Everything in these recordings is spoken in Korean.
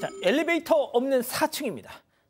자, 엘리베이터 없는 4층입니다.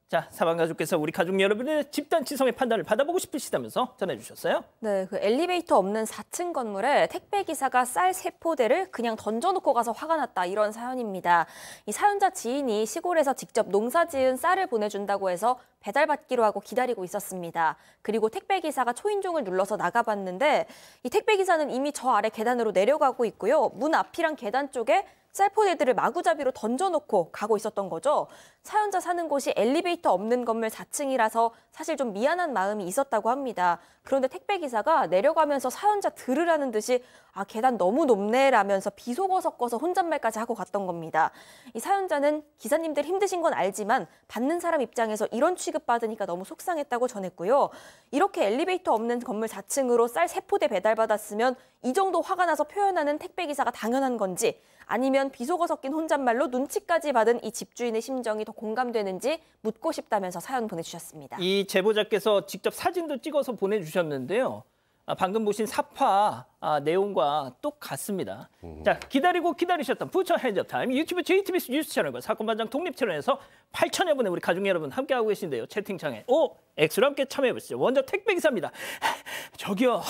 자, 사방 가족께서 우리 가족 여러분의 집단 지성의 판단을 받아보고 싶으시다면서 전해주셨어요? 네, 그 엘리베이터 없는 4층 건물에 택배 기사가 쌀 세포대를 그냥 던져놓고 가서 화가 났다 이런 사연입니다. 이 사연자 지인이 시골에서 직접 농사지은 쌀을 보내준다고 해서 배달받기로 하고 기다리고 있었습니다. 그리고 택배기사가 초인종을 눌러서 나가봤는데 이 택배기사는 이미 저 아래 계단으로 내려가고 있고요. 문 앞이랑 계단 쪽에 셀포대들을 마구잡이로 던져놓고 가고 있었던 거죠. 사연자 사는 곳이 엘리베이터 없는 건물 4층이라서 사실 좀 미안한 마음이 있었다고 합니다. 그런데 택배기사가 내려가면서 사연자 들으라는 듯이 아 계단 너무 높네라면서 비속어 섞어서 혼잣말까지 하고 갔던 겁니다. 이 사연자는 기사님들 힘드신 건 알지만 받는 사람 입장에서 이런 취 취급받으니까 너무 속상했다고 전했고요. 이렇게 엘리베이터 없는 건물 4층으로 쌀세포대 배달받았으면 이 정도 화가 나서 표현하는 택배기사가 당연한 건지 아니면 비속어 섞인 혼잣말로 눈치까지 받은 이 집주인의 심정이 더 공감되는지 묻고 싶다면서 사연 보내주셨습니다. 이 제보자께서 직접 사진도 찍어서 보내주셨는데요. 아, 방금 보신 사파 아, 내용과 똑같습니다. 음. 자 기다리고 기다리셨던 부처 핸즈업 타임 유튜브 JTBC 뉴스 채널과 사건 반장 독립 채널에서 8천여 분의 우리 가족 여러분 함께하고 계신데요. 채팅창에 오 엑스로 함께 참여해보시죠. 먼저 택배 기사입니다. 저기요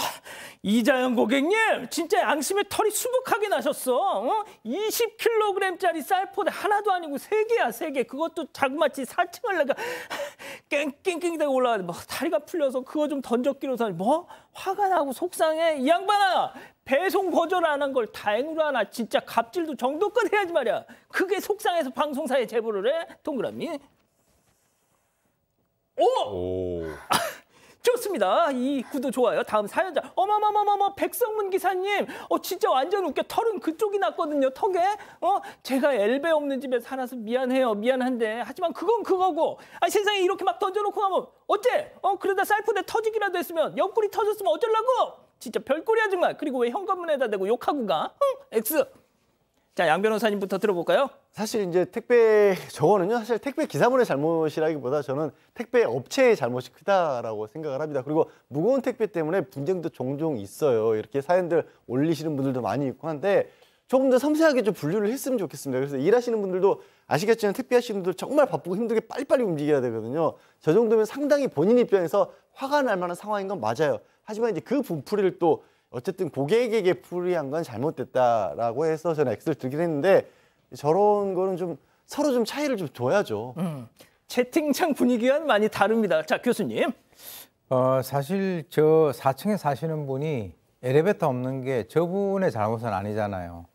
이자연 고객님 진짜 양심의 털이 수북하게 나셨어. 어? 20kg짜리 쌀포대 하나도 아니고 세 개야 세 개. 그것도 자그마치 4층을 내가 깽깽깽대고 올라가 는데막 다리가 풀려서 그거 좀 던졌기로 해서 뭐 화가 나고 속상해 이 양반아 배송 거절 안 한 걸 다행으로 하나 진짜 갑질도 정도껏 해야지 말이야 그게 속상해서 방송사에 제보를 해 동그라미 오! 오. 좋습니다. 이 구도 좋아요. 다음 사연자. 어마마마마마 백성문 기사님. 어 진짜 완전 웃겨. 털은 그쪽이 났거든요. 턱에. 어 제가 엘베 없는 집에 살아서 미안해요. 미안한데 하지만 그건 그거고. 아 세상에 이렇게 막 던져놓고 가면 어째? 어 그러다 쌀푸대 터지기라도 했으면 옆구리 터졌으면 어쩔라고? 진짜 별꼴이야 정말. 그리고 왜 현관문에다 대고 욕하고 가? 응? 엑스. 자, 양 변호사님부터 들어볼까요? 사실 이제 택배 저거는요. 사실 택배 기사분의 잘못이라기보다 저는 택배 업체의 잘못이 크다라고 생각을 합니다. 그리고 무거운 택배 때문에 분쟁도 종종 있어요. 이렇게 사연들 올리시는 분들도 많이 있고 한데 조금 더 섬세하게 좀 분류를 했으면 좋겠습니다. 그래서 일하시는 분들도 아시겠지만 택배 하시는 분들 정말 바쁘고 힘들게 빨리빨리 움직여야 되거든요. 저 정도면 상당히 본인 입장에서 화가 날 만한 상황인 건 맞아요. 하지만 이제 그 분풀이를 또 어쨌든 고객에게 풀이한건 잘못됐다라고 해서 저는 X를 두긴 했는데 저런 거는 좀 서로 좀 차이를 좀 둬야죠. 음, 채팅창 분위기와는 많이 다릅니다. 자, 교수님. 어, 사실 저 4층에 사시는 분이 엘리베이터 없는 게 저분의 잘못은 아니잖아요.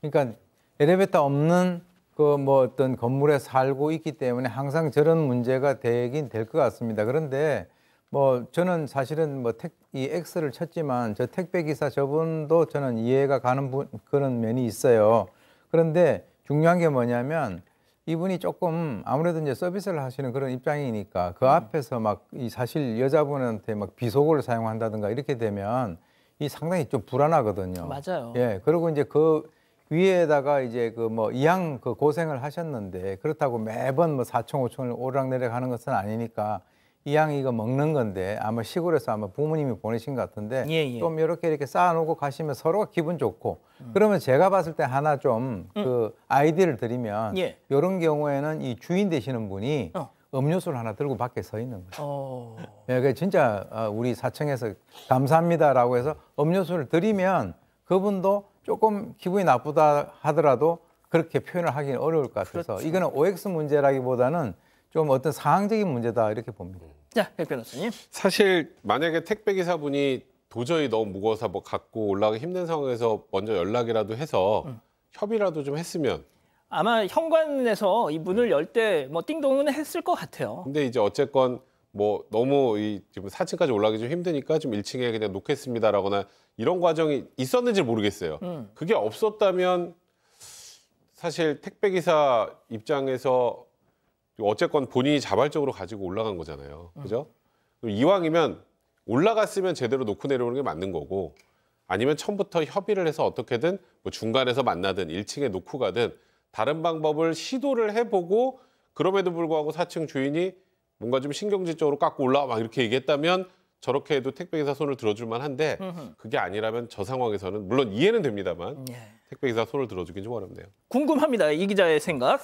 그러니까 엘리베이터 없는 그 뭐 어떤 건물에 살고 있기 때문에 항상 저런 문제가 되긴 될 것 같습니다. 그런데 뭐 저는 사실은 뭐 택이 X를 쳤지만 저 택배 기사 저분도 저는 이해가 가는 분, 그런 면이 있어요. 그런데 중요한 게 뭐냐면 이분이 조금 아무래도 이제 서비스를 하시는 그런 입장이니까 그 음. 앞에서 막 이 사실 여자분한테 막 비속어를 사용한다든가 이렇게 되면 이 상당히 좀 불안하거든요. 맞아요. 예. 그리고 이제 그 위에다가 이제 그 뭐 이양 그 고생을 하셨는데 그렇다고 매번 뭐 4층 5층을 오르락내리락 하는 것은 아니니까 이양 이거 먹는 건데 아마 시골에서 아마 부모님이 보내신 것 같은데 예, 예. 좀 이렇게 이렇게 쌓아놓고 가시면 서로가 기분 좋고 음. 그러면 제가 봤을 때 하나 좀그 음. 그 아이디를 드리면 예. 이런 경우에는 이 주인 되시는 분이 어. 음료수를 하나 들고 밖에 서 있는 거예요. 어. 예, 그 진짜 어, 우리 사청에서 감사합니다라고 해서 음료수를 드리면 그분도 조금 기분이 나쁘다 하더라도 그렇게 표현을 하기는 어려울 것 같아서 그렇죠. 이거는 OX 문제라기보다는 좀 어떤 상황적인 문제다 이렇게 봅니다. 자, 백 변호사님. 사실 만약에 택배 기사분이 도저히 너무 무거워서 뭐 갖고 올라가기 힘든 상황에서 먼저 연락이라도 해서 음. 협의라도 좀 했으면 아마 현관에서 이문을 음. 열때 뭐 띵동은 했을 것 같아요. 근데 이제 어쨌건 뭐 너무 이 지금 4층까지 올라가기 좀 힘드니까 좀 1층에 그냥 놓겠습니다라거나 이런 과정이 있었는지 모르겠어요. 음. 그게 없었다면 사실 택배 기사 입장에서 어쨌건 본인이 자발적으로 가지고 올라간 거잖아요. 그죠? 이왕이면 올라갔으면 제대로 놓고 내려오는 게 맞는 거고 아니면 처음부터 협의를 해서 어떻게든 뭐 중간에서 만나든 1층에 놓고 가든 다른 방법을 시도를 해보고 그럼에도 불구하고 4층 주인이 뭔가 좀 신경질적으로 깎고 올라와 막 이렇게 얘기했다면 저렇게 해도 택배기사 손을 들어줄 만한데 그게 아니라면 저 상황에서는 물론 이해는 됩니다만 예. 택배기사 손을 들어주긴 좀 어렵네요. 궁금합니다. 이 기자의 생각.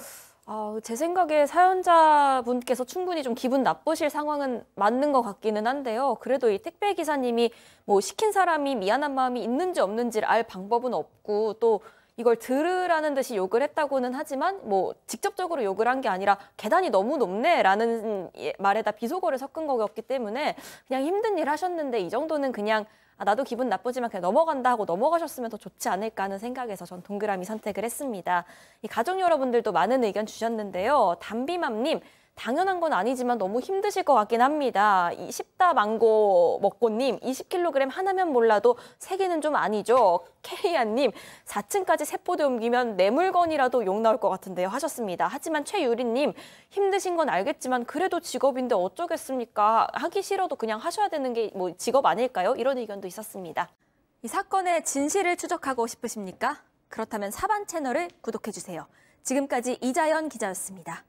어, 제 생각에 사연자분께서 충분히 좀 기분 나쁘실 상황은 맞는 것 같기는 한데요. 그래도 이 택배 기사님이 뭐 시킨 사람이 미안한 마음이 있는지 없는지를 알 방법은 없고 또 이걸 들으라는 듯이 욕을 했다고는 하지만 뭐 직접적으로 욕을 한 게 아니라 계단이 너무 높네라는 말에다 비속어를 섞은 거였기 때문에 그냥 힘든 일 하셨는데 이 정도는 그냥 아, 나도 기분 나쁘지만 그냥 넘어간다 하고 넘어가셨으면 더 좋지 않을까 하는 생각에서 전 동그라미 선택을 했습니다. 이 가족 여러분들도 많은 의견 주셨는데요. 담비맘님 당연한 건 아니지만 너무 힘드실 것 같긴 합니다. 이 십다 망고 먹고님 20kg 하나면 몰라도 세 개는 좀 아니죠. 케이아님 4층까지 세포대 옮기면 내 네 물건이라도 욕 나올 것 같은데요 하셨습니다. 하지만 최유리님 힘드신 건 알겠지만 그래도 직업인데 어쩌겠습니까? 하기 싫어도 그냥 하셔야 되는 게 뭐 직업 아닐까요? 이런 의견도 있었습니다. 이 사건의 진실을 추적하고 싶으십니까? 그렇다면 사반 채널을 구독해주세요. 지금까지 이자연 기자였습니다.